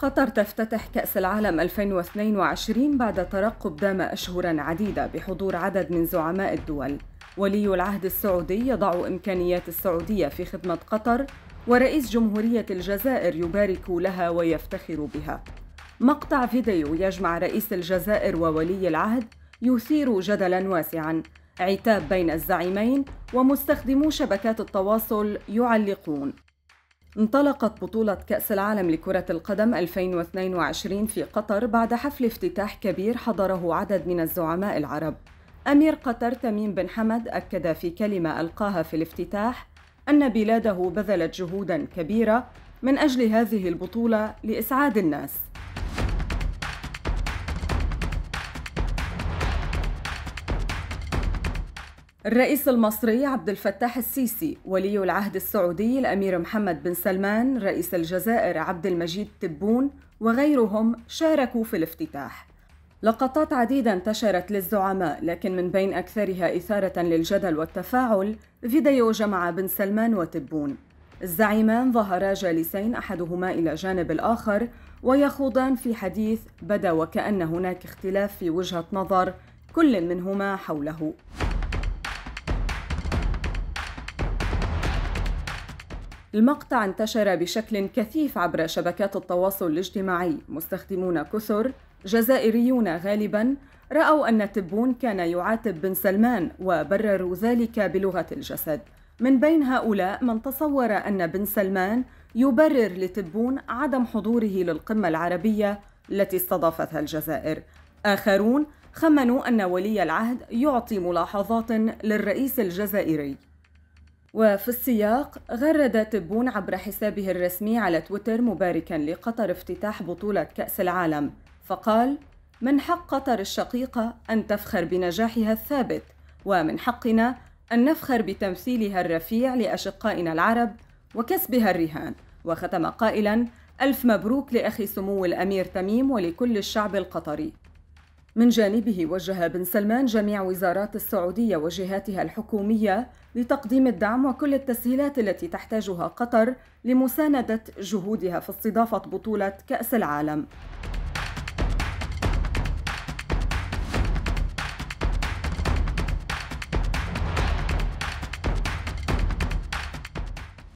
قطر تفتتح كأس العالم 2022 بعد ترقب دام أشهرا عديدة بحضور عدد من زعماء الدول ولي العهد السعودي يضع إمكانيات السعودية في خدمة قطر ورئيس جمهورية الجزائر يبارك لها ويفتخر بها مقطع فيديو يجمع رئيس الجزائر وولي العهد يثير جدلا واسعا عتاب بين الزعيمين ومستخدمو شبكات التواصل يعلقون انطلقت بطولة كأس العالم لكرة القدم 2022 في قطر بعد حفل افتتاح كبير حضره عدد من الزعماء العرب. أمير قطر تميم بن حمد أكد في كلمة ألقاها في الافتتاح أن بلاده بذلت جهودا كبيرة من أجل هذه البطولة لإسعاد الناس. الرئيس المصري عبد الفتاح السيسي ولي العهد السعودي الامير محمد بن سلمان رئيس الجزائر عبد المجيد تبون وغيرهم شاركوا في الافتتاح لقطات عديدة انتشرت للزعماء لكن من بين أكثرها إثارة للجدل والتفاعل فيديو جمع بن سلمان وتبون الزعيمان ظهرا جالسين أحدهما إلى جانب الآخر ويخوضان في حديث بدا وكأن هناك اختلاف في وجهة نظر كل منهما حوله المقطع انتشر بشكل كثيف عبر شبكات التواصل الاجتماعي مستخدمون كثر جزائريون غالبا رأوا أن تبون كان يعاتب بن سلمان وبرروا ذلك بلغة الجسد من بين هؤلاء من تصور أن بن سلمان يبرر لتبون عدم حضوره للقمة العربية التي استضافتها الجزائر آخرون خمنوا أن ولي العهد يعطي ملاحظات للرئيس الجزائري وفي السياق غرد تبون عبر حسابه الرسمي على تويتر مباركا لقطر افتتاح بطولة كأس العالم فقال من حق قطر الشقيقة أن تفخر بنجاحها الثابت ومن حقنا أن نفخر بتمثيلها الرفيع لأشقائنا العرب وكسبها الرهان وختم قائلا ألف مبروك لأخي سمو الأمير تميم ولكل الشعب القطري من جانبه وجه بن سلمان جميع وزارات السعودية وجهاتها الحكومية لتقديم الدعم وكل التسهيلات التي تحتاجها قطر لمساندة جهودها في استضافة بطولة كأس العالم